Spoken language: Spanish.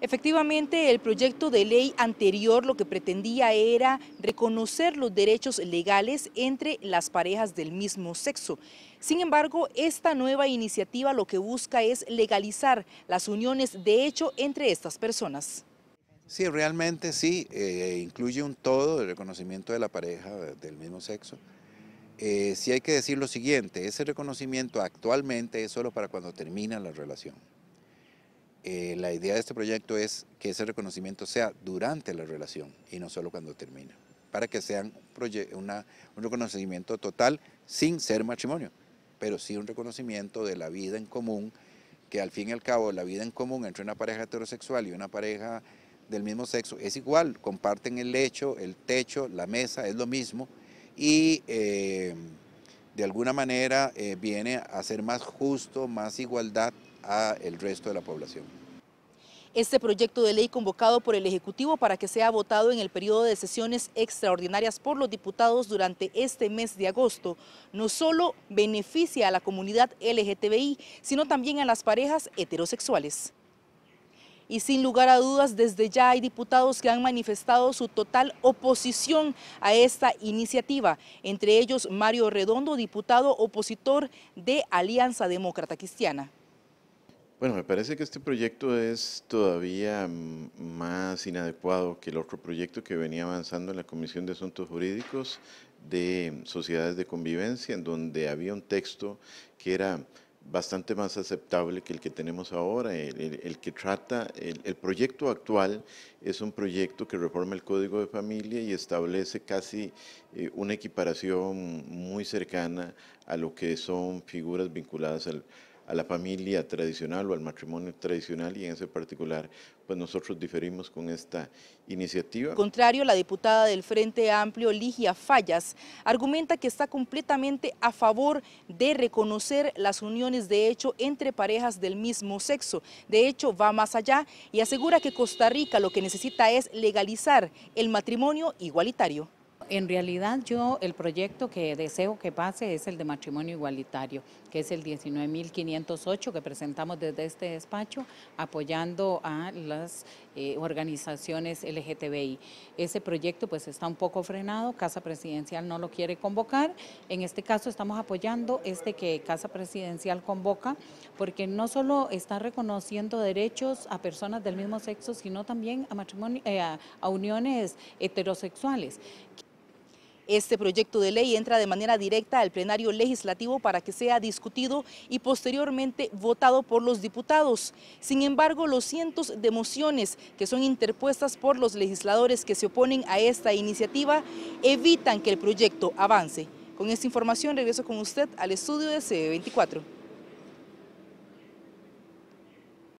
Efectivamente, el proyecto de ley anterior lo que pretendía era reconocer los derechos legales entre las parejas del mismo sexo. Sin embargo, esta nueva iniciativa lo que busca es legalizar las uniones de hecho entre estas personas. Sí, realmente sí, eh, incluye un todo el reconocimiento de la pareja del mismo sexo. Si eh, sí hay que decir lo siguiente, ese reconocimiento actualmente es solo para cuando termina la relación. Eh, la idea de este proyecto es que ese reconocimiento sea durante la relación y no solo cuando termina, para que sea un, reconocimiento total sin ser matrimonio, pero sí un reconocimiento de la vida en común, que al fin y al cabo la vida en común entre una pareja heterosexual y una pareja del mismo sexo es igual, comparten el lecho, el techo, la mesa, es lo mismo y eh, de alguna manera eh, viene a ser más justo, más igualdad a el resto de la población este proyecto de ley convocado por el Ejecutivo para que sea votado en el periodo de sesiones extraordinarias por los diputados durante este mes de agosto, no solo beneficia a la comunidad LGTBI, sino también a las parejas heterosexuales. Y sin lugar a dudas, desde ya hay diputados que han manifestado su total oposición a esta iniciativa, entre ellos Mario Redondo, diputado opositor de Alianza Demócrata Cristiana. Bueno, me parece que este proyecto es todavía mm, más inadecuado que el otro proyecto que venía avanzando en la Comisión de Asuntos Jurídicos de Sociedades de Convivencia, en donde había un texto que era bastante más aceptable que el que tenemos ahora, el, que trata, el, proyecto actual es un proyecto que reforma el Código de Familia y establece casi eh, una equiparación muy cercana a lo que son figuras vinculadas al a la familia tradicional o al matrimonio tradicional y en ese particular, pues nosotros diferimos con esta iniciativa. Contrario, la diputada del Frente Amplio, Ligia Fallas, argumenta que está completamente a favor de reconocer las uniones de hecho entre parejas del mismo sexo. De hecho, va más allá y asegura que Costa Rica lo que necesita es legalizar el matrimonio igualitario. En realidad yo el proyecto que deseo que pase es el de matrimonio igualitario, que es el 19.508 que presentamos desde este despacho apoyando a las eh, organizaciones LGTBI. Ese proyecto pues está un poco frenado, Casa Presidencial no lo quiere convocar, en este caso estamos apoyando este que Casa Presidencial convoca porque no solo está reconociendo derechos a personas del mismo sexo, sino también a eh, uniones heterosexuales. Este proyecto de ley entra de manera directa al plenario legislativo para que sea discutido y posteriormente votado por los diputados. Sin embargo, los cientos de mociones que son interpuestas por los legisladores que se oponen a esta iniciativa evitan que el proyecto avance. Con esta información regreso con usted al estudio de c 24